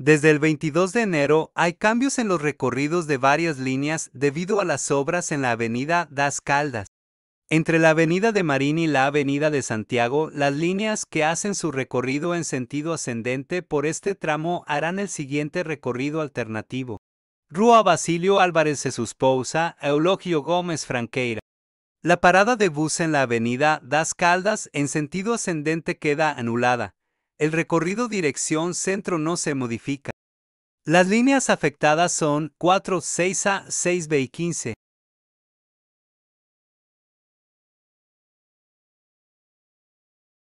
Desde el 22 de enero hay cambios en los recorridos de varias líneas debido a las obras en la avenida Das Caldas. Entre la avenida de Marín y la avenida de Santiago, las líneas que hacen su recorrido en sentido ascendente por este tramo harán el siguiente recorrido alternativo. Rua Basilio Álvarez de esposa, Eulogio Gómez Franqueira. La parada de bus en la avenida Das Caldas en sentido ascendente queda anulada el recorrido dirección centro no se modifica. Las líneas afectadas son 4, 6A, 6B y 15.